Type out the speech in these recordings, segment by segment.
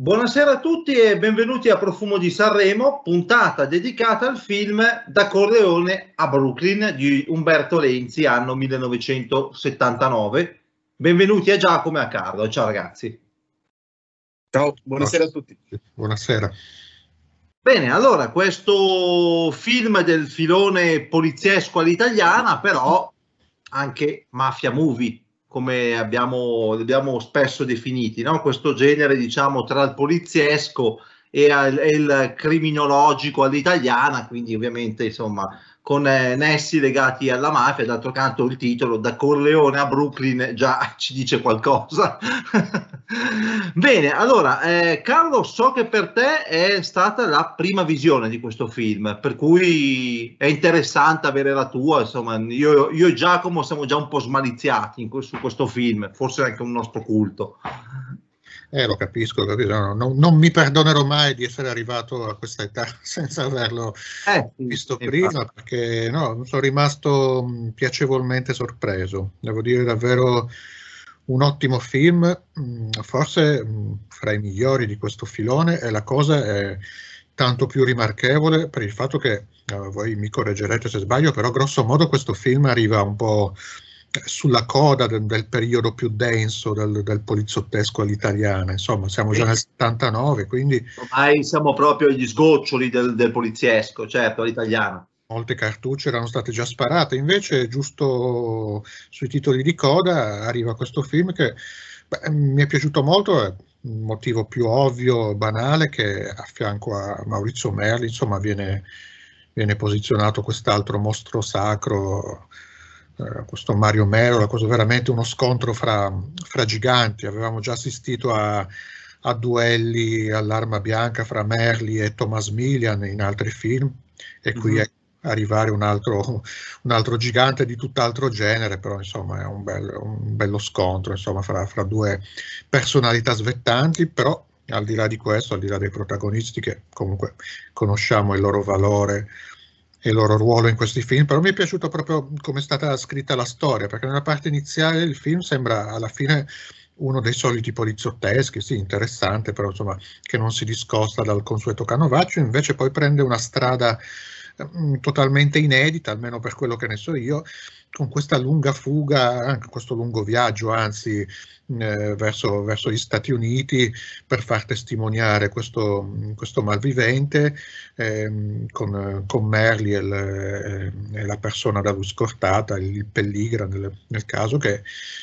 Buonasera a tutti e benvenuti a Profumo di Sanremo, puntata dedicata al film Da Corleone a Brooklyn di Umberto Lenzi, anno 1979. Benvenuti a Giacomo e a Carlo. Ciao ragazzi. Ciao, buonasera a tutti. Buonasera. Bene, allora questo film del filone poliziesco all'italiana, però anche mafia movie come abbiamo, abbiamo spesso definiti, no? questo genere diciamo tra il poliziesco e, e il criminologico all'italiana, quindi ovviamente insomma con eh, nessi legati alla mafia, d'altro canto il titolo da Corleone a Brooklyn già ci dice qualcosa. Bene, allora eh, Carlo, so che per te è stata la prima visione di questo film, per cui è interessante avere la tua, insomma, io, io e Giacomo siamo già un po' smaliziati in, su questo film, forse anche un nostro culto. Eh, lo capisco, lo capisco. non, non, mi perdonerò mai di essere arrivato a questa età senza averlo eh, visto prima, perché no, sono rimasto mm, piacevolmente sorpreso. Devo dire davvero un ottimo film, mm, forse mm, fra i migliori di questo filone, e la cosa è tanto più rimarchevole per il fatto che, eh, voi mi correggerete se sbaglio, però grosso modo questo film arriva un po' sulla coda del, del, periodo più denso del, del, poliziottesco all'italiana, insomma siamo già nel 79, quindi... Ormai siamo proprio agli sgoccioli del, del poliziesco, certo, all'italiana. Molte cartucce erano state già sparate, invece giusto sui titoli di coda arriva questo film che beh, mi è piaciuto molto, è un motivo più ovvio, banale, che a fianco a Maurizio Merli, insomma, viene, viene posizionato quest'altro mostro sacro eh, questo Mario Mero, cosa veramente uno scontro fra, fra giganti, avevamo già assistito a, a, duelli all'arma bianca fra Merli e Thomas Milian in altri film e qui mm-hmm. è arrivare un altro, un altro, gigante di tutt'altro genere, però insomma è un, bel, un bello scontro insomma, fra, fra, due personalità svettanti, però al di là di questo, al di là dei protagonisti che comunque conosciamo il loro valore, e il loro ruolo in questi film, però mi è piaciuto proprio come è stata scritta la storia, perché nella parte iniziale il film sembra alla fine uno dei soliti poliziotteschi, sì, interessante, però insomma, che non si discosta dal consueto canovaccio, invece poi prende una strada mm, totalmente inedita, almeno per quello che ne so io, con questa lunga fuga, anche questo lungo viaggio, anzi, eh, verso, verso, gli Stati Uniti per far testimoniare questo, questo malvivente eh, con, con, Merli e, le, eh, la persona da lui scortata, il Pelligra nel, nel caso, che,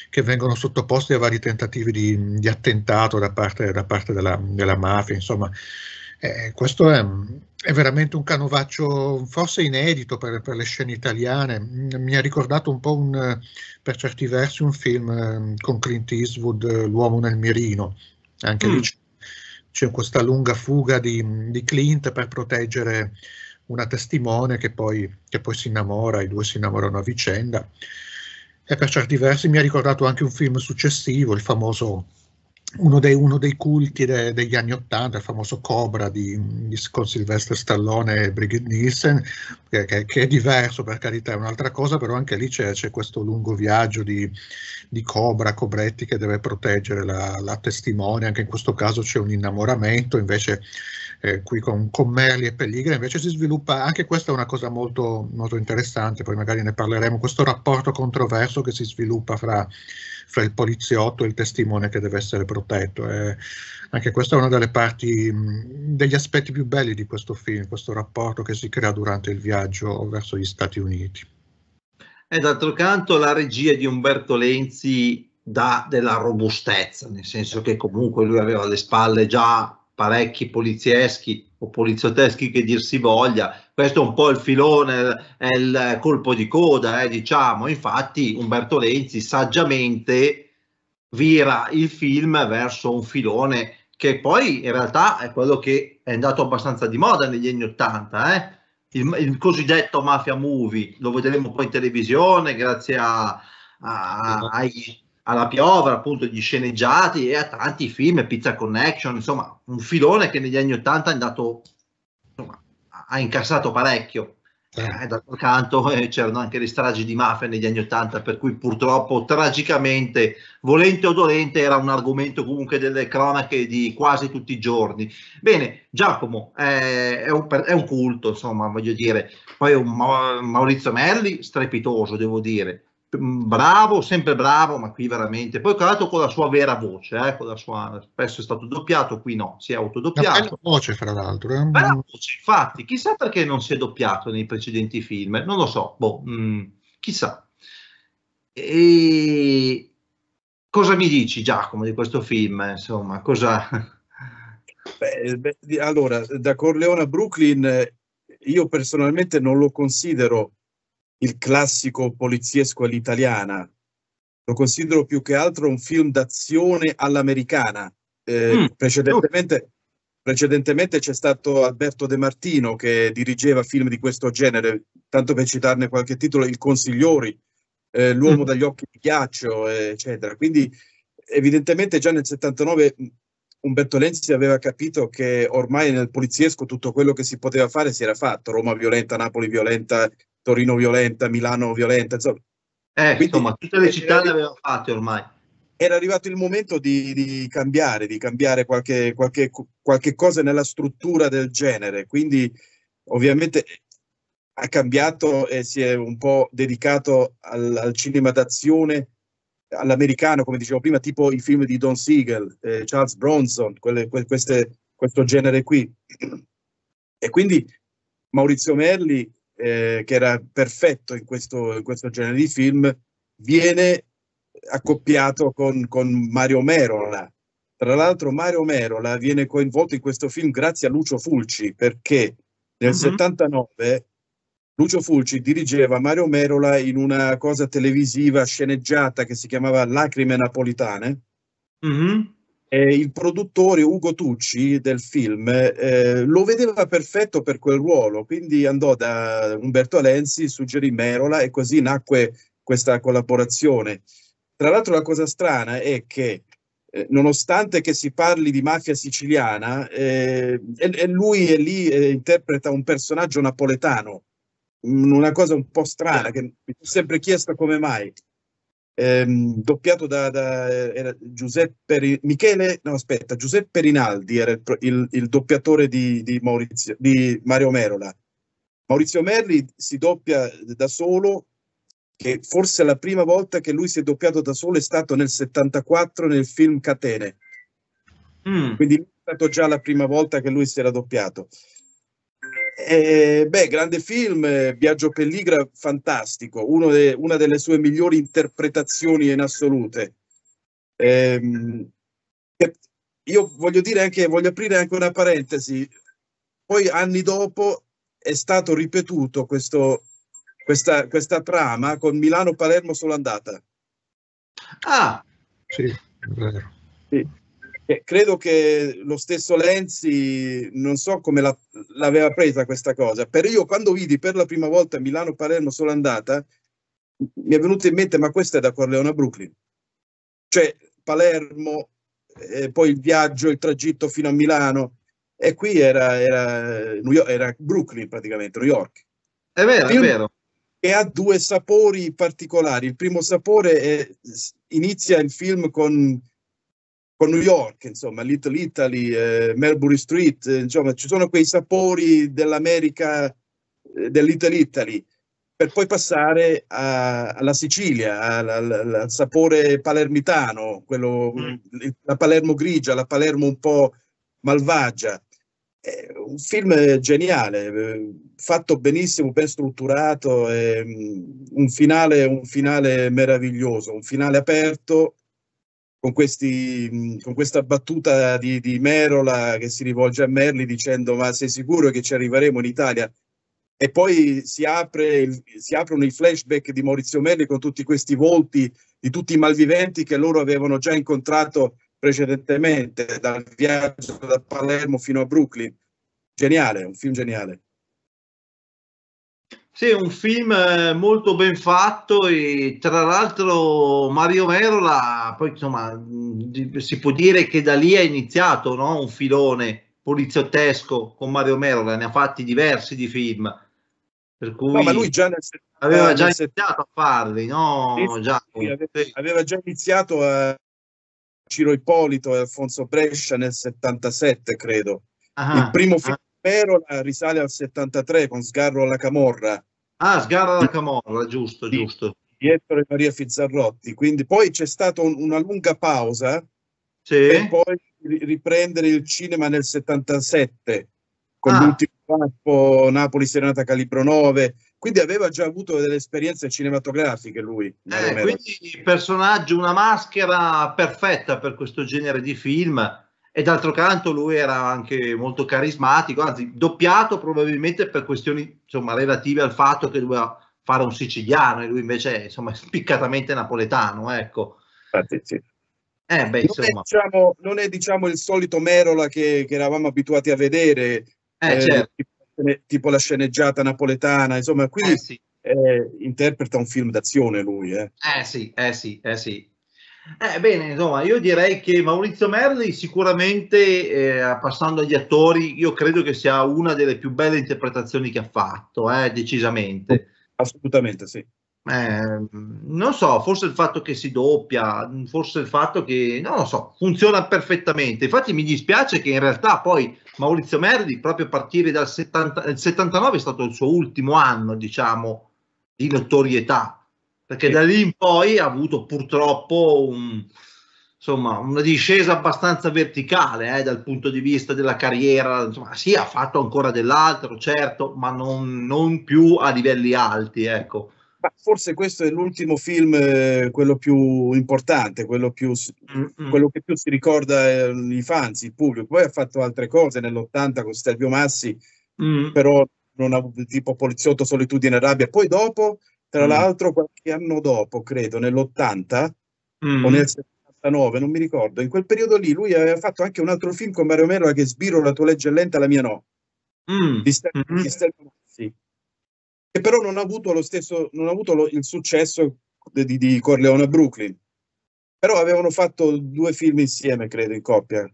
che, vengono sottoposti a vari tentativi di, di attentato da parte, da parte della, della mafia, insomma eh, questo è, è, veramente un canovaccio forse inedito per, per, le scene italiane. Mm, mi ha ricordato un po' un, per certi versi un film ehm, con Clint Eastwood, L'uomo nel mirino. Anche mm. lì c'è questa lunga fuga di, di, Clint per proteggere una testimone che poi, che poi si innamora, i due si innamorano a vicenda. E per certi versi mi ha ricordato anche un film successivo, il famoso uno dei, uno dei, culti de, degli anni Ottanta, il famoso Cobra di, di, con Sylvester Stallone e Brigitte Nielsen, che, che, che, è diverso per carità, è un'altra cosa, però anche lì c'è, c'è questo lungo viaggio di, di, Cobra, Cobretti che deve proteggere la, la testimone, anche in questo caso c'è un innamoramento, invece eh, qui con, con Merli e Pelligra, invece si sviluppa, anche questa è una cosa molto, molto interessante, poi magari ne parleremo, questo rapporto controverso che si sviluppa fra, fra il poliziotto e il testimone che deve essere protetto. Eh, anche questa è una delle parti, degli aspetti più belli di questo film, questo rapporto che si crea durante il viaggio verso gli Stati Uniti. E eh, d'altro canto la regia di Umberto Lenzi dà della robustezza, nel senso che comunque lui aveva alle spalle già parecchi polizieschi o poliziotteschi che dir si voglia, questo è un po' il filone, è il colpo di coda, eh, diciamo, infatti Umberto Lenzi saggiamente vira il film verso un filone che poi in realtà è quello che è andato abbastanza di moda negli anni Ottanta, eh? il, il, cosiddetto mafia movie, lo vedremo poi in televisione grazie a, a, ai, alla piovra, appunto gli sceneggiati e a tanti film, Pizza Connection, insomma un filone che negli anni 80 è andato, insomma, ha incassato parecchio. Eh. eh, d'altro canto eh, c'erano anche le stragi di mafia negli anni Ottanta, per cui purtroppo tragicamente, volente o dolente, era un argomento comunque delle cronache di quasi tutti i giorni. Bene, Giacomo eh, è, un, è, un, culto, insomma, voglio dire, poi un Maurizio Merli strepitoso, devo dire, Mm, bravo, sempre bravo, ma qui veramente. Poi tra l'altro con la sua vera voce, eh, con la sua, spesso è stato doppiato, qui no, si è autodoppiato. Bella voce, fra l'altro. Eh. Bella voce, infatti, chissà perché non si è doppiato nei precedenti film, non lo so, boh, mh, mm, chissà. E cosa mi dici Giacomo di questo film? Insomma, cosa... Beh, allora, da Corleone a Brooklyn eh, io personalmente non lo considero il classico poliziesco all'italiana, lo considero più che altro un film d'azione all'americana. Eh, mm. precedentemente, precedentemente, c'è stato Alberto De Martino che dirigeva film di questo genere, tanto per citarne qualche titolo, Il Consigliori, eh, L'uomo mm. dagli occhi di ghiaccio, eccetera. Quindi evidentemente già nel 79 mm, Umberto Lenzi aveva capito che ormai nel poliziesco tutto quello che si poteva fare si era fatto, Roma violenta, Napoli violenta, Torino violenta, Milano violenta, insomma. Eh, insomma, tutte le città le avevano fatte ormai. Era arrivato il momento di, di cambiare, di cambiare qualche, qualche, qualche, cosa nella struttura del genere. Quindi, ovviamente, ha cambiato e si è un po' dedicato al, al cinema d'azione all'americano, come dicevo prima, tipo i film di Don Siegel, eh, Charles Bronson, quelle, que, queste, questo genere qui. E quindi Maurizio Merli eh, che era perfetto in questo, in questo, genere di film, viene accoppiato con, con Mario Merola. Tra l'altro Mario Merola viene coinvolto in questo film grazie a Lucio Fulci perché nel uh-huh. Mhm. 79 Lucio Fulci dirigeva Mario Merola in una cosa televisiva sceneggiata che si chiamava Lacrime Napolitane. Uh-huh eh, il produttore Ugo Tucci del film eh, lo vedeva perfetto per quel ruolo, quindi andò da Umberto Lenzi, suggerì Merola e così nacque questa collaborazione. Tra l'altro la cosa strana è che eh, nonostante che si parli di mafia siciliana, eh, e, e lui è lì interpreta un personaggio napoletano, una cosa un po' strana certo. che mi sono sempre chiesto come mai ehm, doppiato da, da Giuseppe, Michele, no, aspetta, Giuseppe Rinaldi era il, il, il doppiatore di, di, Maurizio, di Mario Merola. Maurizio Merli si doppia da solo, che forse la prima volta che lui si è doppiato da solo è stato nel 74 nel film Catene. Mm. Quindi è stata già la prima volta che lui si era doppiato. Eh, beh, grande film, Viaggio Pelligra, fantastico, de, una delle sue migliori interpretazioni in assolute. Eh, io voglio dire anche, voglio aprire anche una parentesi, poi anni dopo è stato ripetuto questo, questa, questa trama con Milano-Palermo solo andata. Ah, sì, è vero. Sì. Eh, credo che lo stesso Lenzi non so come la, l'aveva presa questa cosa, però io quando vidi per la prima volta Milano-Palermo solo andata, mi è venuto in mente ma questa è da Corleone a Brooklyn. Cioè Palermo, eh, poi il viaggio, il tragitto fino a Milano e qui era, era, York, era Brooklyn praticamente, New York. È vero, Io, è vero. E ha due sapori particolari. Il primo sapore è, inizia il film con con New York, insomma, Little Italy, eh, Melbourne Street, eh, insomma, ci sono quei sapori dell'America, eh, dell'Italian Italy, per poi passare a, alla Sicilia, al, al, al sapore palermitano, quello, mm. mm la Palermo grigia, la Palermo un po' malvagia. È un film geniale, eh, fatto benissimo, ben strutturato, mm, un finale, un finale meraviglioso, un finale aperto con, questi, con questa battuta di, di, Merola che si rivolge a Merli dicendo ma sei sicuro che ci arriveremo in Italia? E poi si, apre il, si aprono i flashback di Maurizio Merli con tutti questi volti di tutti i malviventi che loro avevano già incontrato precedentemente dal viaggio da Palermo fino a Brooklyn. Geniale, un film geniale. Sì, un film eh, molto ben fatto e tra l'altro Mario Merola, poi insomma si può dire che da lì è iniziato no? un filone poliziottesco con Mario Merola, ne ha fatti diversi di film, per cui no, lui già nel, aveva eh, già nel iniziato a farli, no? Sì, già, sì, aveva, sì. aveva, già iniziato a eh, Ciro Ippolito e Alfonso Brescia nel 77, credo. Ah, il primo ah. film Perola risale al 73 con Sgarro alla Camorra. Ah, Sgarro alla Camorra, giusto, sì. giusto. Pietro e Maria Fizzarrotti. Quindi poi c'è stata un, una lunga pausa sì. per poi riprendere il cinema nel 77 con ah. l'ultimo campo Napoli Serenata Calibro 9. Quindi aveva già avuto delle esperienze cinematografiche lui. Eh, quindi personaggio, una maschera perfetta per questo genere di film e d'altro canto lui era anche molto carismatico, anzi doppiato probabilmente per questioni insomma, relative al fatto che doveva fare un siciliano e lui invece è insomma, spiccatamente napoletano. Ecco. eh, beh, non, è, diciamo, non, è, diciamo, il solito Merola che, che eravamo abituati a vedere, eh, eh, certo. tipo, la sceneggiata napoletana, insomma qui eh, sì. Eh, interpreta un film d'azione lui. Eh, eh sì, eh sì, eh sì. Eh, bene, insomma, io direi che Maurizio Merli sicuramente, eh, passando agli attori, io credo che sia una delle più belle interpretazioni che ha fatto, eh, decisamente. Assolutamente sì. Eh, non so, forse il fatto che si doppia, forse il fatto che, non lo so, funziona perfettamente. Infatti mi dispiace che in realtà poi Maurizio Merli, proprio a partire dal 70, 79, è stato il suo ultimo anno, diciamo, di notorietà perché da lì in poi ha avuto purtroppo un, insomma, una discesa abbastanza verticale eh, dal punto di vista della carriera. Insomma, sì, ha fatto ancora dell'altro, certo, ma non, non più a livelli alti. Ecco. Ma forse questo è l'ultimo film, eh, quello più importante, quello, più, quello che più si ricorda eh, i fans, il pubblico. Poi ha fatto altre cose nell'80 con Stelvio Massi, mm. però non ha, tipo Poliziotto, Solitudine e Rabbia. Poi dopo tra mm. l'altro, qualche anno dopo, credo, nell'80 mm. o nel 79, non mi ricordo, in quel periodo lì lui aveva fatto anche un altro film con Mario Mero che sbiro la tua legge è lenta, la mia no. Mm. Di Stelvio mm-hmm. Che però non ha avuto lo stesso, non ha avuto lo, il successo di, di, di Corleone a Brooklyn. Però avevano fatto due film insieme, credo, in coppia.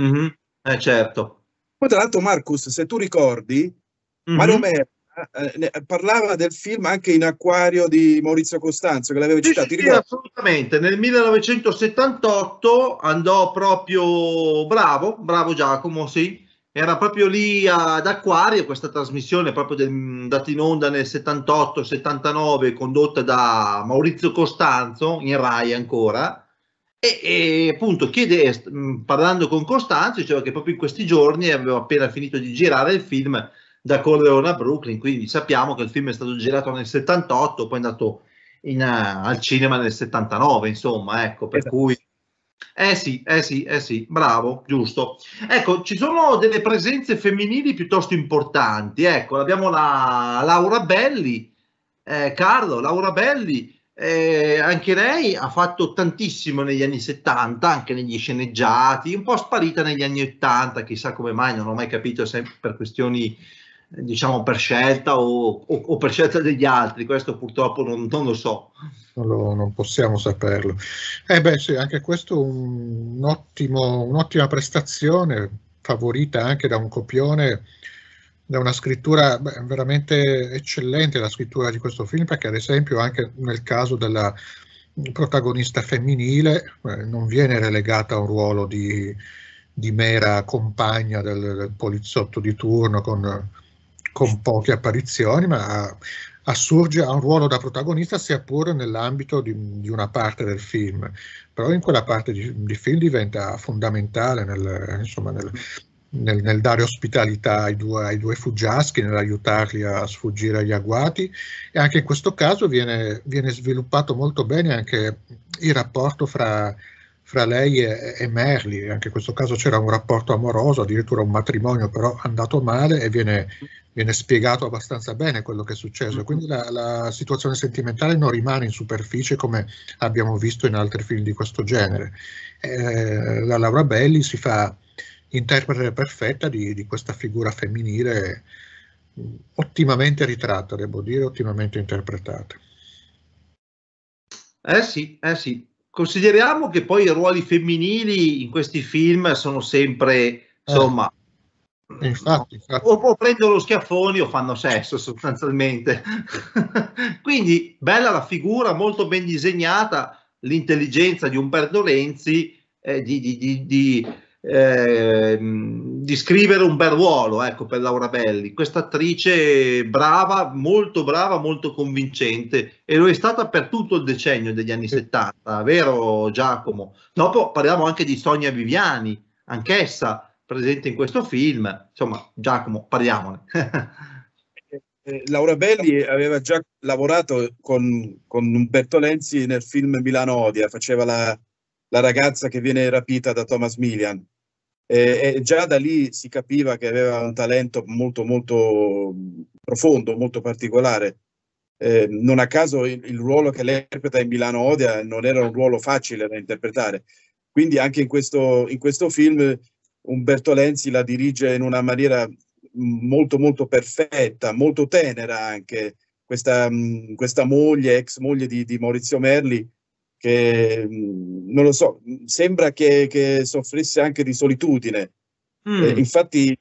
Mm-hmm. Eh certo. Poi tra l'altro Marcus, se tu ricordi, mm-hmm. Mario Mero eh, eh, parlava del film anche in Acquario di Maurizio Costanzo che l'aveva sì, citato. Sì, assolutamente, nel 1978 andò proprio bravo, bravo Giacomo, sì. Era proprio lì ad Acquario, questa trasmissione proprio del, andata in onda nel 78-79, condotta da Maurizio Costanzo, in Rai ancora, e, e, appunto chiede, parlando con Costanzo, diceva che proprio in questi giorni aveva appena finito di girare il film da Corleone a Brooklyn, quindi sappiamo che il film è stato girato nel 78, poi è andato in, uh, al cinema nel 79, insomma, ecco, per esatto. cui... Eh sì, eh sì, eh sì, bravo, giusto. Ecco, ci sono delle presenze femminili piuttosto importanti, ecco, abbiamo la Laura Belli, eh, Carlo, Laura Belli, eh, anche lei ha fatto tantissimo negli anni 70, anche negli sceneggiati, un po' sparita negli anni 80, chissà come mai, non ho mai capito, sempre per questioni diciamo per scelta o, o, o, per scelta degli altri, questo purtroppo non, non lo so. Non, lo, non, possiamo saperlo. Eh beh sì, anche questo un ottimo, un'ottima prestazione, favorita anche da un copione, da una scrittura beh, veramente eccellente, la scrittura di questo film, perché ad esempio anche nel caso della protagonista femminile eh, non viene relegata a un ruolo di, di mera compagna del, del poliziotto di turno con con poche apparizioni, ma assurge a un ruolo da protagonista sia pure nell'ambito di, di, una parte del film, però in quella parte di, di film diventa fondamentale nel, insomma, nel, nel, nel, dare ospitalità ai due, ai due fuggiaschi, nell'aiutarli a sfuggire agli agguati e anche in questo caso viene, viene sviluppato molto bene anche il rapporto fra fra lei e, e Merli, anche in questo caso c'era un rapporto amoroso, addirittura un matrimonio però andato male e viene, viene spiegato abbastanza bene quello che è successo. Mm-hmm. Quindi la, la, situazione sentimentale non rimane in superficie come abbiamo visto in altri film di questo genere. Eh, la Laura Belli si fa interprete perfetta di, di questa figura femminile mm, ottimamente ritratta, devo dire, ottimamente interpretata. Eh sì, eh sì, Consideriamo che poi i ruoli femminili in questi film sono sempre, eh. insomma, eh, infatti, infatti. O, o, prendono schiaffoni o fanno sesso sostanzialmente. Quindi bella la figura, molto ben disegnata, l'intelligenza di Umberto Lenzi, eh, di, di, di, di Ehm, di scrivere un bel ruolo ecco, per Laura Belli. Questa attrice brava, molto brava, molto convincente e lo è stata per tutto il decennio degli anni 70, vero Giacomo? Dopo parliamo anche di Sonia Viviani, anch'essa presente in questo film. Insomma, Giacomo, parliamone. Eh, eh, Laura Belli aveva già lavorato con, con Umberto Lenzi nel film Milano Odia, faceva la, la ragazza che viene rapita da Thomas Milian. E, e già da lì si capiva che aveva un talento molto, molto profondo, molto particolare. Eh, non a caso il, il, ruolo che lei interpreta in Milano Odia non era un ruolo facile da interpretare. Quindi anche in questo, in questo film Umberto Lenzi la dirige in una maniera molto molto perfetta, molto tenera anche. Questa, questa moglie, ex moglie di, di Maurizio Merli, che mm, non lo so, sembra che, che soffrisse anche di solitudine. Mm. Eh, infatti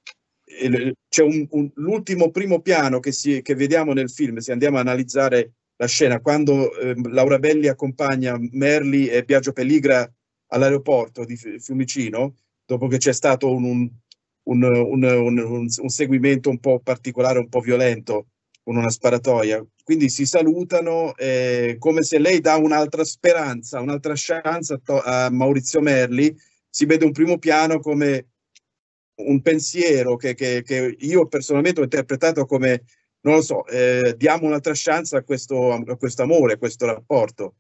c'è un, un, l'ultimo primo piano che, si, che, vediamo nel film, se andiamo a analizzare la scena, quando eh, Laura Belli accompagna Merli e Biagio Pelligra all'aeroporto di Fiumicino, dopo che c'è stato un, un seguimento un po' particolare, un po' violento con una sparatoia. Quindi si salutano eh, come se lei dà un'altra speranza, un'altra chance a, to- a, Maurizio Merli. Si vede un primo piano come un pensiero che, che, che io personalmente ho interpretato come, non lo so, eh, diamo un'altra chance a questo, a questo amore, a questo rapporto.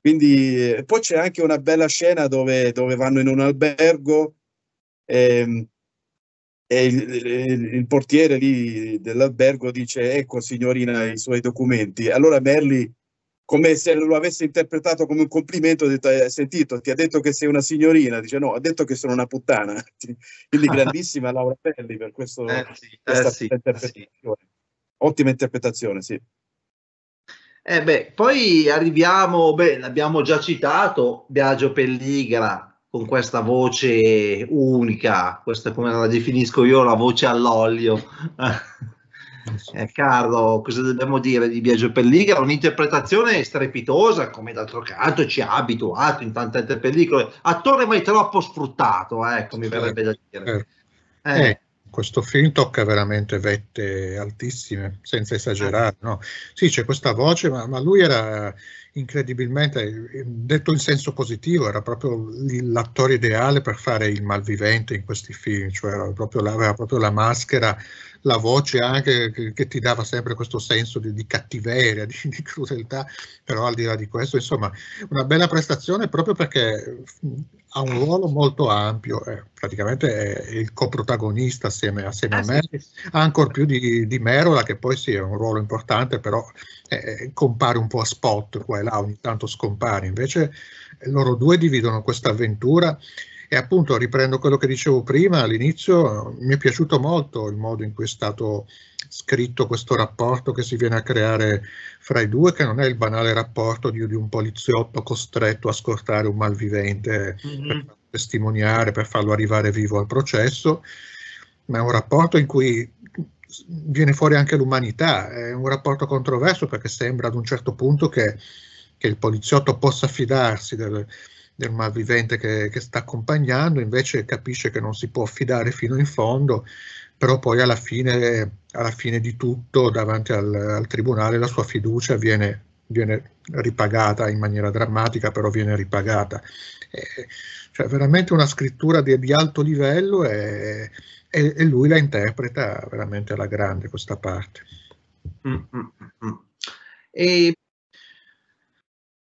Quindi eh, poi c'è anche una bella scena dove, dove vanno in un albergo. Ehm, e il, il, il portiere lì dell'albergo dice ecco signorina i suoi documenti. Allora Merli, come se lo avesse interpretato come un complimento, ha detto eh, hai sentito, ti ha detto che sei una signorina, dice no, ha detto che sono una puttana. Quindi grandissima Laura Merli per questo, eh sì, eh questa eh sì, interpretazione. Sì. Ottima interpretazione, sì. Eh beh, poi arriviamo, beh, l'abbiamo già citato, Biagio Pelligra, con questa voce unica, questa come la definisco io, la voce all'olio. Eh, Carlo, cosa dobbiamo dire di Biagio Pelligra? Un'interpretazione strepitosa, come d'altro canto ci ha abituato in tante altre pellicole, attore mai troppo sfruttato, eh, ecco, eh, mi verrebbe da dire. Certo. Eh. eh. questo film tocca veramente vette altissime, senza esagerare. Ah. No? Sì, c'è questa voce, ma, ma lui era incredibilmente, eh, detto in senso positivo, era proprio l'attore ideale per fare il malvivente in questi film, cioè aveva proprio la, aveva proprio la maschera, la voce anche che, che, ti dava sempre questo senso di, di cattiveria, di, di, crudeltà, però al di là di questo, insomma, una bella prestazione proprio perché ha un ruolo molto ampio, eh, praticamente è il coprotagonista assieme, assieme ah, a me, sì, sì. ancora più di, di, Merola che poi sì è un ruolo importante, però eh, eh compare un po' a spot qua e là, ogni tanto scompare, invece eh, loro due dividono questa avventura e appunto riprendo quello che dicevo prima all'inizio, mi è piaciuto molto il modo in cui è stato scritto questo rapporto che si viene a creare fra i due, che non è il banale rapporto di, di un poliziotto costretto a scortare un malvivente mm-hmm. per farlo testimoniare, per farlo arrivare vivo al processo, ma è un rapporto in cui viene fuori anche l'umanità, è un rapporto controverso perché sembra ad un certo punto che, che il poliziotto possa fidarsi del, del malvivente che, che, sta accompagnando, invece capisce che non si può fidare fino in fondo, però poi alla fine, alla fine di tutto davanti al, al, tribunale la sua fiducia viene, viene, ripagata in maniera drammatica, però viene ripagata. Eh, cioè veramente una scrittura di, di alto livello e, e, e, lui la interpreta veramente alla grande questa parte. Mm, mm, mm. mm. E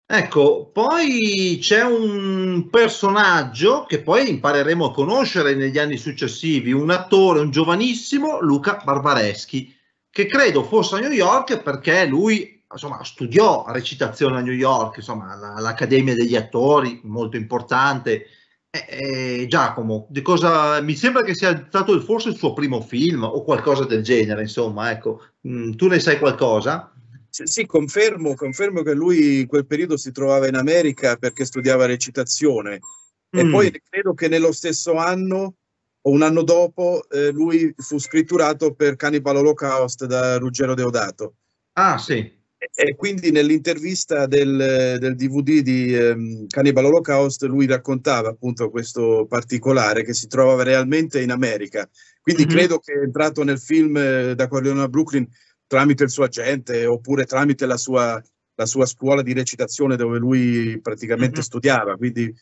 Ecco, poi c'è un personaggio che poi impareremo a conoscere negli anni successivi, un attore, un giovanissimo, Luca Barbareschi, che credo fosse a New York perché lui insomma, studiò recitazione a New York, insomma, all'Accademia degli Attori, molto importante. E, e Giacomo, cosa, mi sembra che sia stato forse il suo primo film o qualcosa del genere, insomma, ecco, mm, tu ne sai qualcosa? Sì, sì confermo, confermo, che lui in quel periodo si trovava in America perché studiava recitazione mm. e poi credo che nello stesso anno o un anno dopo eh, lui fu scritturato per Cannibal Holocaust da Ruggero Deodato. Ah sì. E quindi nell'intervista del, del DVD di um, Cannibal Holocaust lui raccontava appunto questo particolare che si trovava realmente in America. Quindi mm-hmm. credo che è entrato nel film eh, da Corleone a Brooklyn tramite il suo agente oppure tramite la sua, la sua scuola di recitazione dove lui praticamente mm-hmm. studiava. Quindi,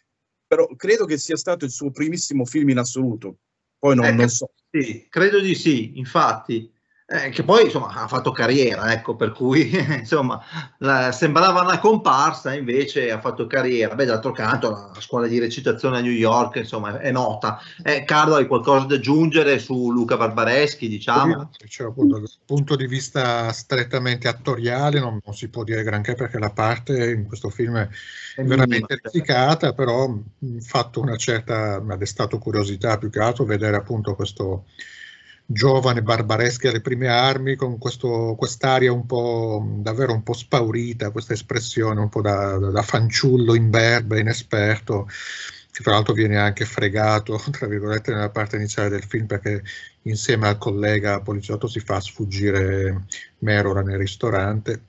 però credo che sia stato il suo primissimo film in assoluto. Poi non, eh, non so. Sì, credo di sì, infatti. Eh, che poi insomma ha fatto carriera, ecco, per cui insomma la, sembrava una comparsa, invece ha fatto carriera. Beh, d'altro canto la scuola di recitazione a New York, insomma, è nota. Eh, Carlo, hai qualcosa da aggiungere su Luca Barbareschi, diciamo? Cioè, appunto, dal punto di vista strettamente attoriale non, non, si può dire granché perché la parte in questo film è, è veramente criticata, certo. però ha fatto una certa, mi ha destato curiosità più che altro vedere appunto questo giovane, barbareschi alle prime armi, con questo, quest'aria un po' davvero un po' spaurita, questa espressione un po' da, da fanciullo imberbe, inesperto, che tra l'altro viene anche fregato, tra virgolette, nella parte iniziale del film, perché insieme al collega poliziotto si fa sfuggire Merora nel ristorante.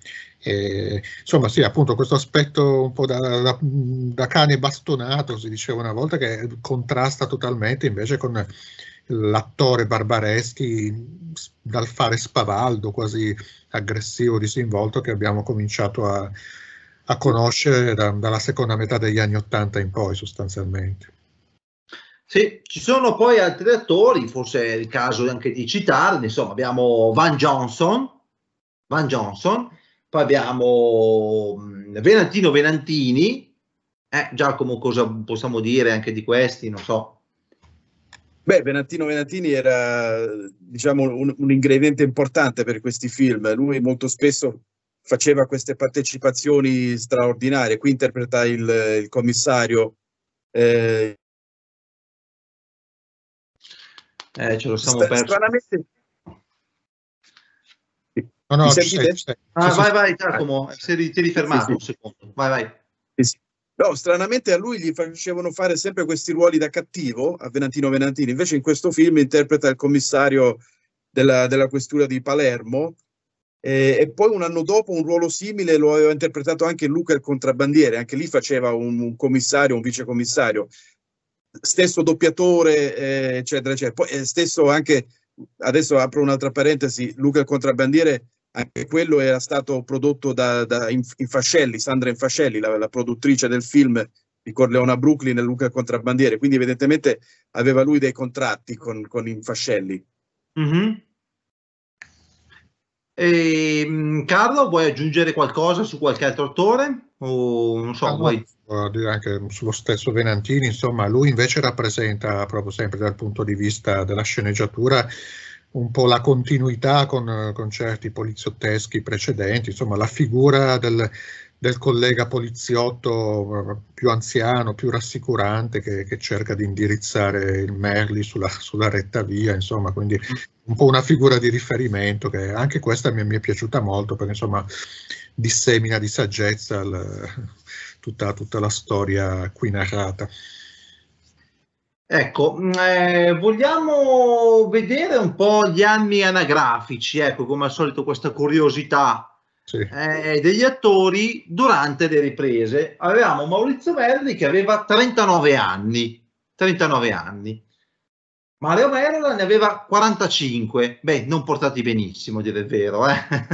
E, insomma, sì, appunto questo aspetto un po' da, da, da cane bastonato, si diceva una volta, che contrasta totalmente invece con l'attore Barbareschi dal fare spavaldo quasi aggressivo, disinvolto che abbiamo cominciato a, a conoscere da, dalla seconda metà degli anni Ottanta in poi sostanzialmente. Sì, ci sono poi altri attori, forse è il caso anche di citarli, insomma abbiamo Van Johnson, Van Johnson poi abbiamo mm, Venantino Venantini, eh, Giacomo cosa possiamo dire anche di questi, non so. Beh, Benantino Venatini era diciamo, un, un, ingrediente importante per questi film. Lui molto spesso faceva queste partecipazioni straordinarie. Qui interpreta il, il commissario. Eh, eh, ce lo siamo sta, persi. Stranamente... No, no, ah, vai, vai, Giacomo, sei, sei rifermato sì, sì. un secondo. Vai, vai. Sì, No, stranamente a lui gli facevano fare sempre questi ruoli da cattivo, a Venantino Venantini, invece in questo film interpreta il commissario della, della questura di Palermo eh, e poi un anno dopo un ruolo simile lo aveva interpretato anche Luca il contrabbandiere, anche lì faceva un, un commissario, un vicecommissario, stesso doppiatore, eh, eccetera, eccetera. Poi eh, stesso anche, adesso apro un'altra parentesi, Luca il contrabbandiere anche quello era stato prodotto da, da Infascelli, Sandra Infascelli, la, la produttrice del film di Corleona Brooklyn e Luca Contrabbandiere, quindi evidentemente aveva lui dei contratti con, con Infascelli. Mm-hmm. E, ehm, Carlo, vuoi aggiungere qualcosa su qualche altro attore? O non so, ah, vuoi... Dire anche sullo stesso Venantini, insomma, lui invece rappresenta proprio sempre dal punto di vista della sceneggiatura un po' la continuità con, con, certi poliziotteschi precedenti, insomma la figura del, del collega poliziotto eh, più anziano, più rassicurante che, che cerca di indirizzare il Merli sulla, sulla, retta via, insomma quindi un po' una figura di riferimento che anche questa mi, mi è piaciuta molto perché insomma dissemina di saggezza la, tutta, tutta la storia qui narrata. Ecco, mm, eh, vogliamo vedere un po' gli anni anagrafici, ecco come al solito questa curiosità sì. eh, degli attori durante le riprese. Avevamo Maurizio Verdi che aveva 39 anni, 39 anni. Mario Merola ne aveva 45, beh non portati benissimo, dire il vero. Eh?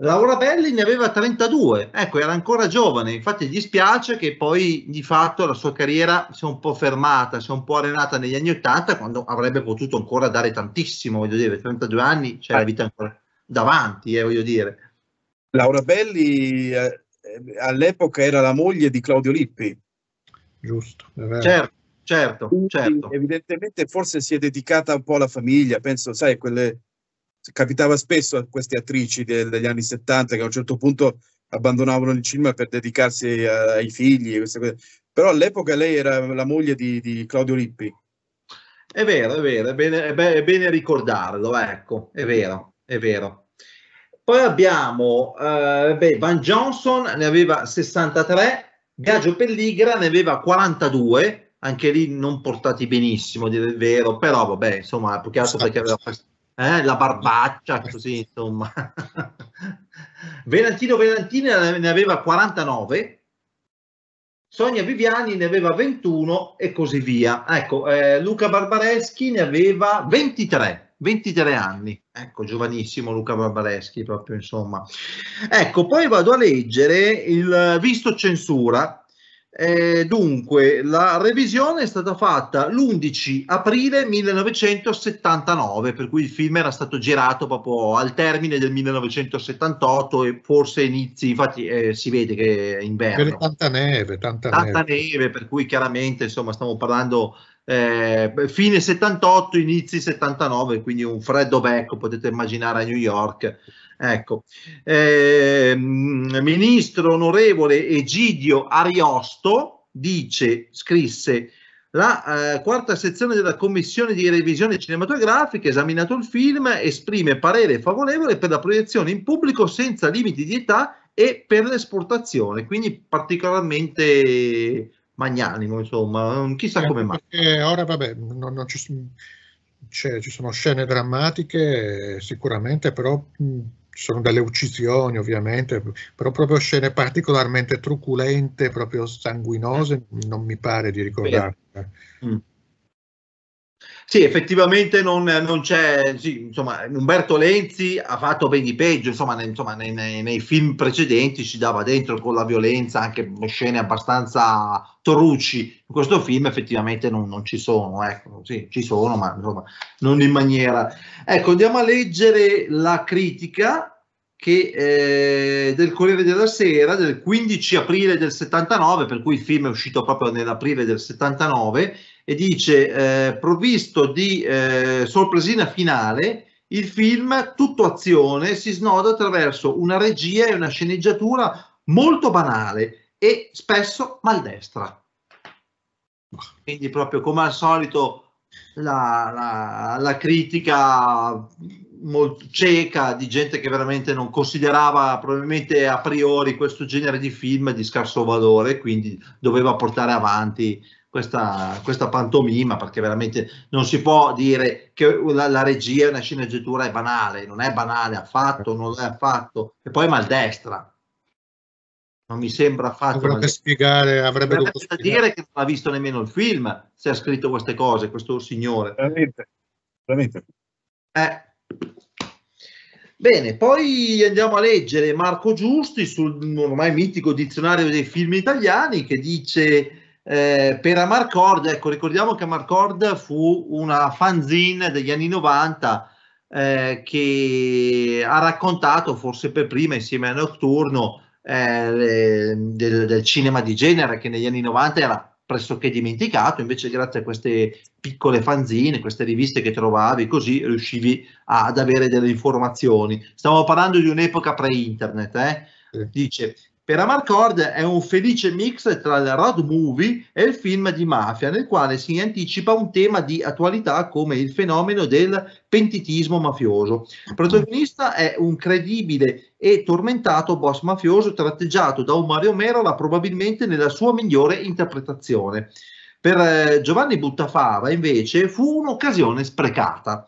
Laura Belli ne aveva 32, ecco, era ancora giovane, infatti gli spiace che poi di fatto la sua carriera si è un po' fermata, si è un po' arenata negli anni 80 quando avrebbe potuto ancora dare tantissimo, voglio dire, 32 anni, c'è la vita ancora davanti, eh, voglio dire. Laura Belli eh, eh all'epoca era la moglie di Claudio Lippi. Giusto, Certo. Certo, certo. Evidentemente forse si è dedicata un po' alla famiglia, penso, sai, quelle, capitava spesso a queste attrici de- degli anni 70 che a un certo punto abbandonavano il cinema per dedicarsi a- ai figli. Però all'epoca lei era la moglie di, di Claudio Lippi. È vero, è vero, è bene, è be- è bene ricordarlo, ecco, è vero, è vero. Poi abbiamo eh, beh, Van Johnson, ne aveva 63, Biagio Pelligra ne aveva 42, anche lì non portati benissimo, dire il vero, però vabbè, insomma, più che altro perché aveva, eh, la barbaccia, così insomma. Venantino Velantini ne aveva 49, Sonia Viviani ne aveva 21 e così via. Ecco, eh, Luca Barbareschi ne aveva 23. 23 anni, ecco, giovanissimo Luca Barbareschi, proprio insomma. Ecco, poi vado a leggere il eh, visto censura eh, dunque, la revisione è stata fatta l'11 aprile 1979, per cui il film era stato girato proprio al termine del 1978 e forse inizi, infatti eh, si vede che è inverno. C'era tanta neve, tanta, tanta neve. neve. per cui chiaramente insomma stiamo parlando eh, fine 78, inizi 79, quindi un freddo becco, potete immaginare a New York. Ecco. Eh, ministro onorevole Egidio Ariosto dice, scrisse, la eh, quarta sezione della commissione di revisione cinematografica, esaminato il film, esprime parere favorevole per la proiezione in pubblico senza limiti di età e per l'esportazione, quindi particolarmente magnanimo, insomma, mm, chissà come mai. ora vabbè, non, non ci, ci sono scene drammatiche, sicuramente, però mh, mm, ci sono delle uccisioni ovviamente, però proprio scene particolarmente truculente, proprio sanguinose, non mi pare di ricordare. Mm. Sì, effettivamente non, non c'è, sì, insomma, Umberto Lenzi ha fatto ben di peggio, insomma, nei, insomma nei, nei, nei, film precedenti ci dava dentro con la violenza anche scene abbastanza truci, in questo film effettivamente non, non ci sono, ecco, sì, ci sono, ma insomma, non in maniera... Ecco, andiamo a leggere la critica che, eh, del Corriere della Sera del 15 aprile del 79, per cui il film è uscito proprio nell'aprile del 79, e dice eh, provvisto di eh, sorpresina finale, il film tutto azione si snoda attraverso una regia e una sceneggiatura molto banale e spesso maldestra. Quindi proprio come al solito la, la, la critica molto cieca di gente che veramente non considerava probabilmente a priori questo genere di film di scarso valore, quindi doveva portare avanti questa, questa pantomima perché veramente non si può dire che la, la regia e una sceneggiatura è banale, non è banale affatto, non è affatto, e poi maldestra. Non mi sembra affatto. Avrebbe spiegare, avrebbe dovuto dire che non ha visto nemmeno il film se ha scritto queste cose, questo signore. Veramente, veramente. Eh, Bene, poi andiamo a leggere Marco Giusti sul ormai mitico dizionario dei film italiani che dice eh, per Amarcord, ecco ricordiamo che Amarcord fu una fanzine degli anni 90 eh, che ha raccontato forse per prima insieme a Notturno eh, del, del, cinema di genere che negli anni 90 era pressoché dimenticato, invece grazie a queste piccole fanzine, queste riviste che trovavi, così riuscivi a, ad avere delle informazioni. Stiamo parlando di un'epoca pre-internet, eh? Dice, per Amarcord è un felice mix tra il road movie e il film di mafia, nel quale si anticipa un tema di attualità come il fenomeno del pentitismo mafioso. Il protagonista è un credibile e tormentato boss mafioso tratteggiato da un Mario Merola probabilmente nella sua migliore interpretazione. Per eh, Giovanni Buttafava invece fu un'occasione sprecata.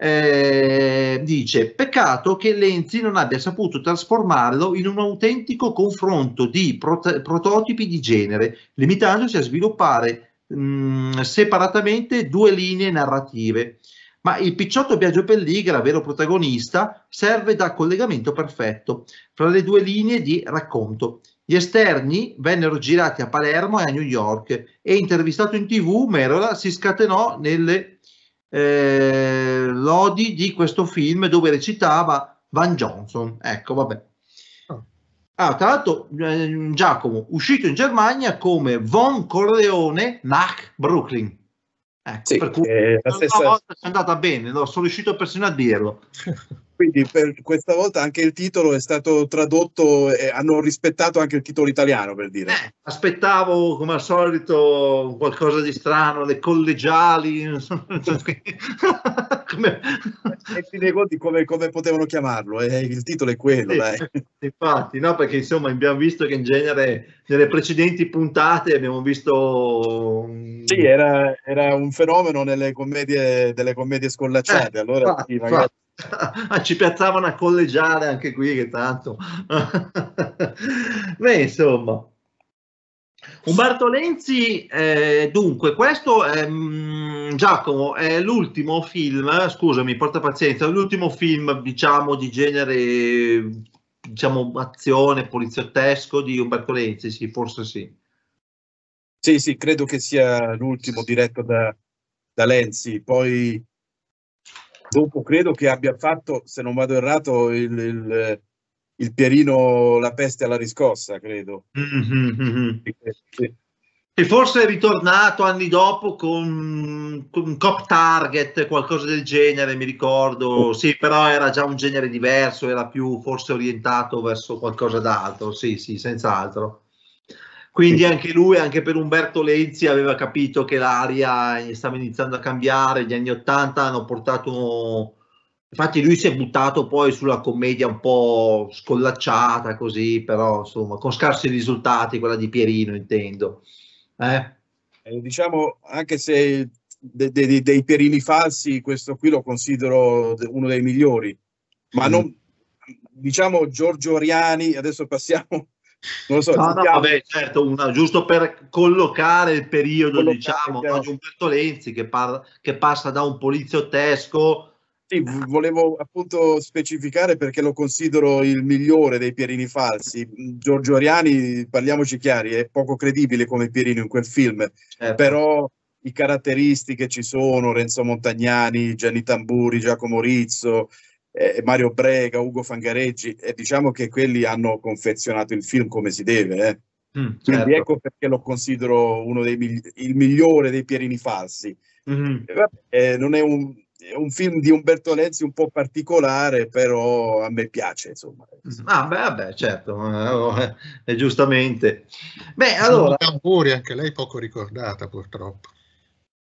Eh, dice peccato che Lenzi non abbia saputo trasformarlo in un autentico confronto di prot- prototipi di genere, limitandosi a sviluppare mh, mm, separatamente due linee narrative. Ma il picciotto Biagio Pelligra, vero protagonista, serve da collegamento perfetto fra le due linee di racconto gli esterni vennero girati a Palermo e a New York e intervistato in tv Merola si scatenò nelle eh, lodi di questo film dove recitava Van Johnson. Ecco, vabbè. Ah. ah, tra l'altro eh, Giacomo, uscito in Germania come Von Corleone nach Brooklyn. Ecco, sì, per cui eh, la stessa volta è andata bene, no? sono riuscito persino a dirlo. Quindi per questa volta anche il titolo è stato tradotto, eh, hanno rispettato anche il titolo italiano per dire. Eh, aspettavo come al solito qualcosa di strano, le collegiali, come... e fine conti come, come potevano chiamarlo, eh, il titolo è quello. Sì, infatti, no, perché insomma abbiamo visto che in genere nelle precedenti puntate abbiamo visto... Sì, era, era un fenomeno nelle commedie, delle commedie scollacciate, eh, allora infatti, sì, magari... Infatti Ah, ci piazzavano a collegiare anche qui che tanto. Beh, insomma. Umberto Lenzi, eh, dunque, questo è, mh, mm, Giacomo è l'ultimo film, scusami, porta pazienza, è l'ultimo film, diciamo, di genere, diciamo, azione poliziottesco di Umberto Lenzi, sì, forse sì. Sì, sì, credo che sia l'ultimo diretto da, da Lenzi, poi dopo credo che abbia fatto, se non vado errato, il, il, il Pierino La peste alla riscossa, credo. Sì. Mm-hmm. E forse è ritornato anni dopo con, con Cop Target, qualcosa del genere, mi ricordo. Oh. Sì, però era già un genere diverso, era più forse orientato verso qualcosa d'altro, sì, sì, senz'altro. Quindi anche lui, anche per Umberto Lenzi, aveva capito che l'aria eh, stava iniziando a cambiare, gli anni Ottanta hanno portato... Infatti lui si è buttato poi sulla commedia un po' scollacciata così, però insomma, con scarsi risultati, quella di Pierino intendo. Eh? Eh, diciamo, anche se de, de, dei Pierini falsi, questo qui lo considero uno dei migliori, ma mm. non... Diciamo Giorgio Ariani, adesso passiamo non so, no, no, vabbè, certo, una, giusto per collocare il periodo, collocare, diciamo, no, esatto. di Umberto Lenzi che, parla, che passa da un poliziottesco sì, volevo appunto specificare perché lo considero il migliore dei Pierini falsi. Giorgio Ariani, parliamoci chiari, è poco credibile come Pierino in quel film, certo. però i caratteristiche ci sono, Renzo Montagnani, Gianni Tamburi, Giacomo Rizzo, eh, Mario Brega, Ugo Fangareggi, e diciamo che quelli hanno confezionato il film come si deve. Eh. Mm, certo. Quindi ecco perché lo considero uno dei migli- il migliore dei Pierini falsi. Mm-hmm. Eh, eh, non è un, è un, film di Umberto Lenzi un po' particolare, però a me piace. Insomma. Mm-hmm. Ah, beh, vabbè, certo, eh, eh giustamente. Beh, allora. Auguri, anche lei poco ricordata purtroppo.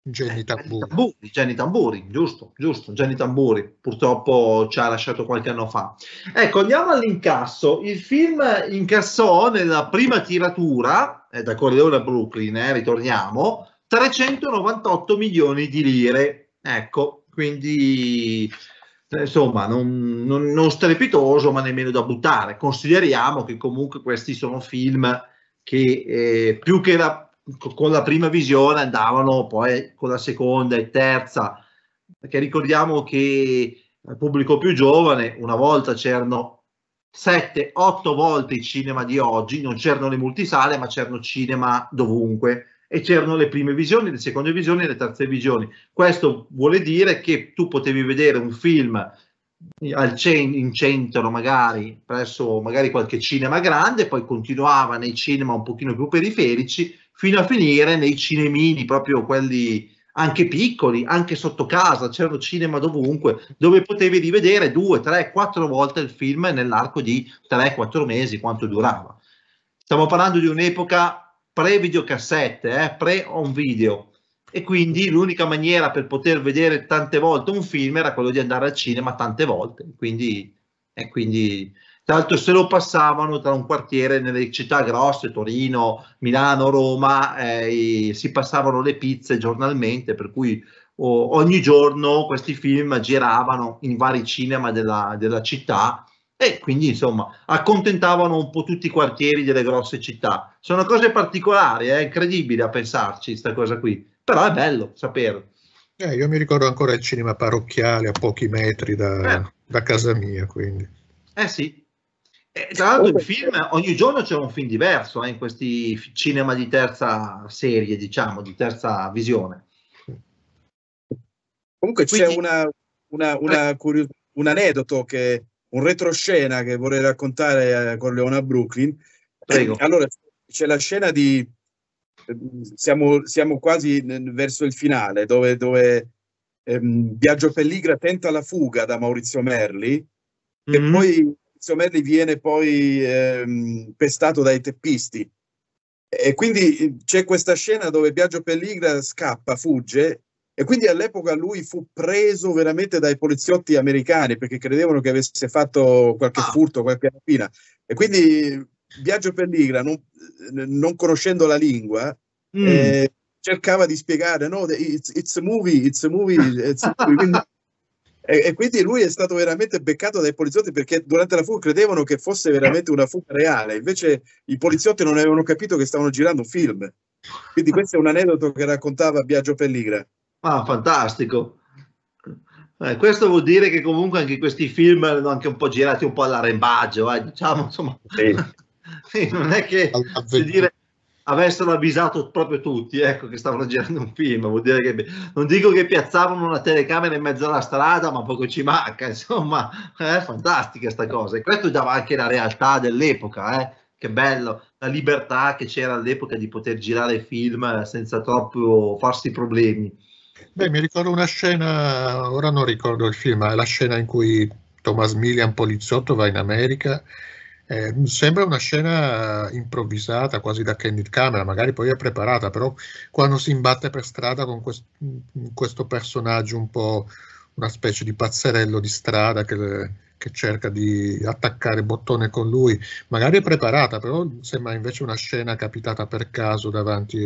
Gianni eh, Tamburi. Tamburi. Gianni Tamburi, giusto, giusto, Gianni Tamburi, purtroppo ci ha lasciato qualche anno fa. Ecco, andiamo all'incasso. Il film incassò nella prima tiratura, eh, da Corridore a Brooklyn, eh, ritorniamo, 398 milioni di lire. Ecco, quindi eh, insomma, non, non, non, strepitoso, ma nemmeno da buttare. Consideriamo che comunque questi sono film che eh, più che la con la prima visione andavano poi con la seconda e terza, perché ricordiamo che al pubblico più giovane una volta c'erano 7-8 volte il cinema di oggi, non c'erano le multisale ma c'erano cinema dovunque e c'erano le prime visioni, le seconde visioni e le terze visioni. Questo vuole dire che tu potevi vedere un film in centro magari presso magari qualche cinema grande, poi continuava nei cinema un pochino più periferici fino a finire nei cinemini, proprio quelli anche piccoli, anche sotto casa, c'era cinema dovunque, dove potevi rivedere due, tre, quattro volte il film nell'arco di tre, quattro mesi, quanto durava. Stiamo parlando di un'epoca pre-videocassette, eh, pre home video, e quindi l'unica maniera per poter vedere tante volte un film era quello di andare al cinema tante volte, quindi, eh, quindi tanto se lo passavano tra un quartiere nelle città grosse, Torino, Milano, Roma, eh, si passavano le pizze giornalmente, per cui oh, ogni giorno questi film giravano in vari cinema della, della città e quindi insomma accontentavano un po' tutti i quartieri delle grosse città. Sono cose particolari, è eh? incredibile a pensarci questa cosa qui, però è bello saperlo. Eh, io mi ricordo ancora il cinema parrocchiale a pochi metri da, eh. da casa mia, quindi. Eh sì, e, eh, tra l'altro il film, ogni giorno c'è un film diverso eh, in questi cinema di terza serie, diciamo, di terza visione. Comunque Quindi, c'è una, una, una eh. curios- un aneddoto, che, un retroscena che vorrei raccontare eh, con Leona Brooklyn. Prego. Allora, c'è la scena di... Siamo, siamo quasi verso il finale, dove, dove ehm, Biagio Pelligra tenta la fuga da Maurizio Merli, mm-hmm. e poi Mazzomelli viene poi ehm, pestato dai teppisti. E quindi eh, c'è questa scena dove Biagio Pelligra scappa, fugge, e quindi all'epoca lui fu preso veramente dai poliziotti americani perché credevano che avesse fatto qualche ah. furto, qualche rapina. E quindi Biagio Pelligra, non, eh, non conoscendo la lingua, mm. eh, cercava di spiegare, no, it's, it's a movie, it's a movie. It's a movie. E, e, quindi lui è stato veramente beccato dai poliziotti perché durante la fuga credevano che fosse veramente una fuga reale, invece i poliziotti non avevano capito che stavano girando un film. Quindi questo è un aneddoto che raccontava Biagio Pelligra. Ah, fantastico. Eh, questo vuol dire che comunque anche questi film erano anche un po' girati un po' all'arrembaggio, eh, diciamo, insomma. Sì. non è che dire, avessero avvisato proprio tutti ecco, che stavano girando un film, vuol dire che non dico che piazzavano una telecamera in mezzo alla strada, ma poco ci manca, insomma, è eh, fantastica questa cosa. E questo dava anche la realtà dell'epoca, eh? che bello, la libertà che c'era all'epoca di poter girare film senza troppo farsi problemi. Beh, mi ricordo una scena, ora non ricordo il film, ma è la scena in cui Thomas Milian Poliziotto va in America eh, sembra una scena improvvisata quasi da Candid Camera, magari poi è preparata, però quando si imbatte per strada con quest- questo personaggio un po' una specie di pazzerello di strada che, che, cerca di attaccare bottone con lui, magari è preparata, però sembra invece una scena capitata per caso davanti,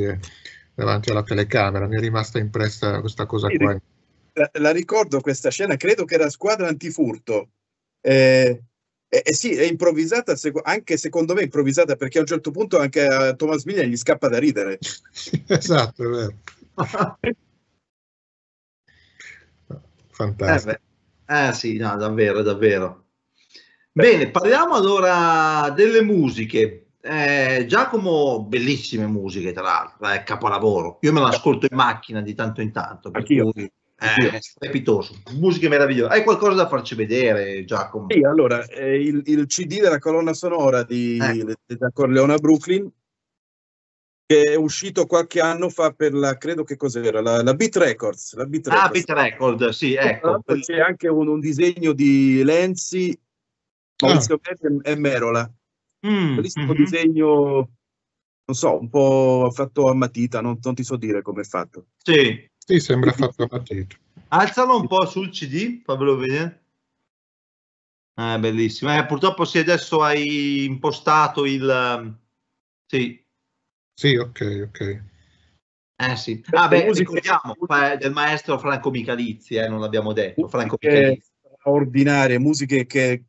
davanti alla telecamera, mi è rimasta impressa questa cosa qua. La, la ricordo questa scena, credo che era squadra antifurto. Eh, eh, eh, sì, è improvvisata, anche secondo me è improvvisata, perché a un certo punto anche a eh, Thomas Miller gli scappa da ridere. esatto, è vero. Fantastico. Eh, eh, sì, no, davvero, davvero. Bene, parliamo allora delle musiche. Eh, Giacomo, bellissime musiche tra l'altro, è eh, capolavoro. Io me l'ascolto in macchina di tanto in tanto. Anch'io. cui eh, strepitoso, musiche meravigliose. Hai qualcosa da farci vedere, Giacomo? Sì, allora, eh, il, il, CD della colonna sonora di, eh. da Corleone a Brooklyn, che è uscito qualche anno fa per la, credo che cos'era, la, la Beat Records. La Beat ah, Records. Ah, Beat Record, sì, ecco. C'è anche un, un disegno di Lenzi, Maurizio ah. e Merola. Mm, Bellissimo mm-hmm. disegno non so, un po' fatto a matita, non, non, ti so dire come è fatto. Sì, sì, sembra fatto a patito. Alzalo un po' sul CD, fammelo vedere. Ah, bellissimo. Eh, purtroppo sì, adesso hai impostato il... Ehm, sì. Sì, ok, ok. Eh sì. Ah, beh, ricordiamo del maestro Franco Michalizzi, eh, non l'abbiamo detto. Franco Straordinarie, musiche che,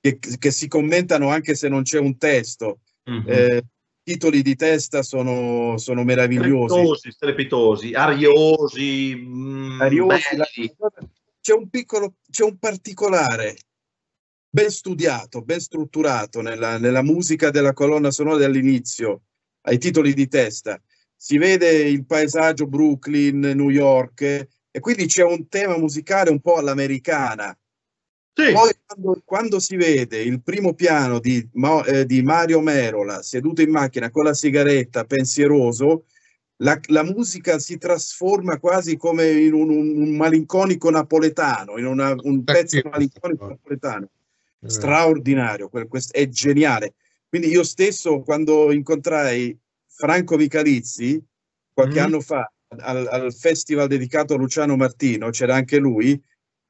che, che si commentano anche se non c'è un testo. Mm-hmm. Eh, titoli di testa sono, sono meravigliosi. Strepitosi, strepitosi, ariosi. Mm, ariosi la... c'è un piccolo, c'è un particolare ben studiato, ben strutturato nella, nella musica della colonna sonora dall'inizio ai titoli di testa. Si vede il paesaggio Brooklyn, New York, e quindi c'è un tema musicale un po' all'americana sì. Poi quando, quando, si vede il primo piano di, eh, di, Mario Merola seduto in macchina con la sigaretta, pensieroso, la, la musica si trasforma quasi come in un, un malinconico napoletano, in una, un pezzo Perché? malinconico napoletano. Eh. Straordinario, quel, quest, è geniale. Quindi io stesso quando incontrai Franco Vicalizzi qualche mm. anno fa al, al festival dedicato a Luciano Martino, c'era anche lui,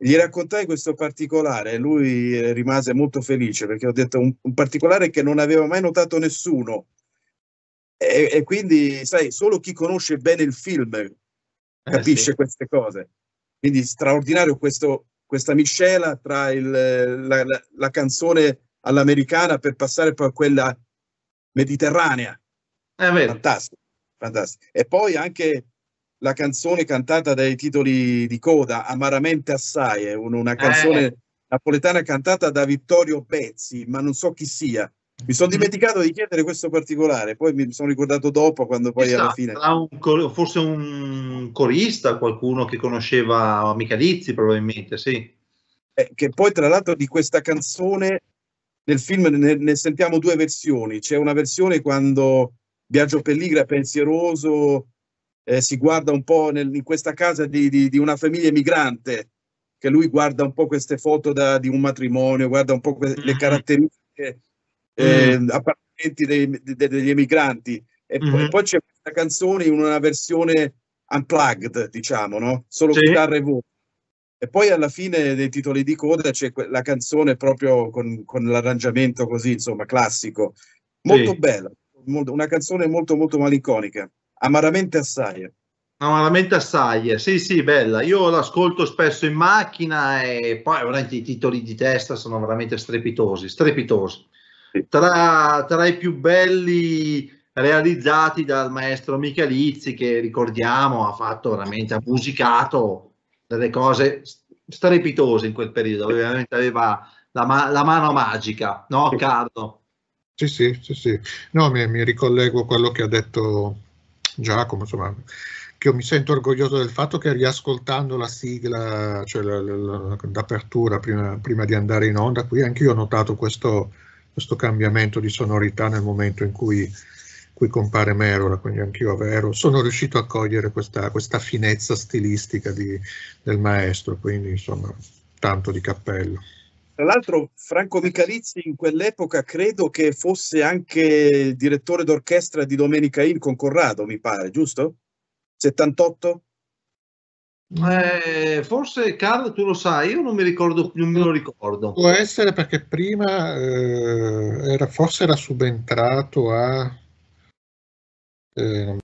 gli raccontai questo particolare lui eh, rimase molto felice perché ho detto un, un particolare che non aveva mai notato nessuno. E, e, quindi, sai, solo chi conosce bene il film eh, capisce eh, sì. queste cose. Quindi straordinario questo, questa miscela tra il, la, la, la, canzone all'americana per passare poi a quella mediterranea. Eh, fantastico, fantastico. E poi anche la canzone cantata dai titoli di coda, Amaramente Assai, è una canzone eh. napoletana cantata da Vittorio Bezzi, ma non so chi sia. Mi sono mm. dimenticato di chiedere questo particolare, poi mi sono ricordato dopo quando poi esatto, alla fine... Un, forse un corista, qualcuno che conosceva Michalizzi probabilmente, sì. Eh, che poi tra l'altro di questa canzone nel film ne, ne sentiamo due versioni, c'è una versione quando Biagio Pelligra, pensieroso, eh, si guarda un po' nel, in questa casa di, di, di, una famiglia emigrante, che lui guarda un po' queste foto da, di un matrimonio, guarda un po' que- le mm-hmm. caratteristiche, eh, mm. dei, de, degli emigranti. E, mm. poi, e, mm-hmm. poi c'è questa canzone in una versione unplugged, diciamo, no? Solo sì. chitarra e voce. E poi alla fine dei titoli di coda c'è que- la canzone proprio con, con, l'arrangiamento così, insomma, classico. Molto sì. bella, molto, una canzone molto, molto malinconica amaramente assai. Amaramente assai, sì sì, bella. Io l'ascolto spesso in macchina e poi veramente i titoli di testa sono veramente strepitosi, strepitosi. Tra, tra i più belli realizzati dal maestro Michalizzi che ricordiamo ha fatto veramente, ha musicato delle cose strepitose in quel periodo, veramente aveva la, ma- la mano magica, no Carlo? Sì, sì, sì, sì. No, mi, mi ricollego a quello che ha detto Giacomo, insomma, che io mi sento orgoglioso del fatto che riascoltando la sigla, cioè la, d'apertura prima, prima, di andare in onda, qui anche io ho notato questo, questo cambiamento di sonorità nel momento in cui qui compare Merola, quindi anch'io vero, sono riuscito a cogliere questa, questa finezza stilistica di, del maestro, quindi insomma tanto di cappello. Tra l'altro Franco Michalizzi in quell'epoca credo che fosse anche direttore d'orchestra di Domenica In con Corrado, mi pare, giusto? 78? Eh, forse Carlo tu lo sai, io non mi ricordo, non me lo ricordo. Può essere perché prima eh, era, forse era subentrato a eh,